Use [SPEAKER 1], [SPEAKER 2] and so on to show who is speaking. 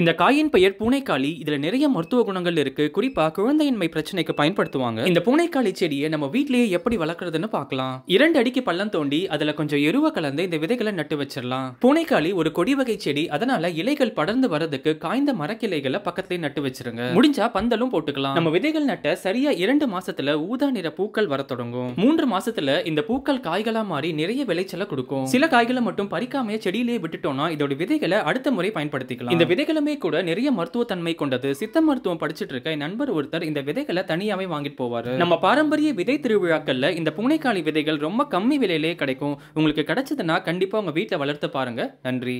[SPEAKER 1] இந்த காயின் பெயர் பூனைக்காளி இதுல நிறைய மருத்துவ குணங்கள் இருக்கு குறிப்பா குழந்தையின்மை பிரச்சனைக்கு பயன்படுத்துவாங்க இந்த பூனைக்காளி செடியை நம்ம வீட்லயே எப்படி வளர்க்கறதுன்னு பார்க்கலாம் இரண்டு அடிக்கு பள்ளம் தோண்டி அதுல கொஞ்சம் எருவ கலந்து இந்த விதைகளை நட்டு வச்சிடலாம் பூனைக்காளி ஒரு கொடி வகை செடி அதனால இலைகள் படர்ந்து வர்றதுக்கு காய்ந்த மரக்கிளைகளை பக்கத்துலயே நட்டு வச்சிருங்க முடிஞ்சா பந்தலும் போட்டுக்கலாம் நம்ம விதைகள் நட்ட சரியா இரண்டு மாசத்துல ஊதா நிற பூக்கள் வர தொடங்கும் மூன்று மாசத்துல இந்த பூக்கள் காய்களா மாறி நிறைய விளைச்சலை கொடுக்கும் சில காய்களை மட்டும் பறிக்காமையே செடியிலேயே விட்டுட்டோம்னா இதோட விதைகளை அடுத்த முறை பயன்படுத்திக்கலாம் இந்த விதைகளை எல்லாமே கூட நிறைய மருத்துவத்தன்மை கொண்டது சித்த மருத்துவம் படிச்சுட்டு இருக்க நண்பர் ஒருத்தர் இந்த விதைகளை தனியாவே வாங்கிட்டு போவாரு நம்ம பாரம்பரிய விதை திருவிழாக்கள்ல இந்த பூனைக்காளி விதைகள் ரொம்ப கம்மி விலையிலேயே கிடைக்கும் உங்களுக்கு கிடைச்சதுன்னா கண்டிப்பா உங்க வீட்டை வளர்த்து பாருங்க நன்றி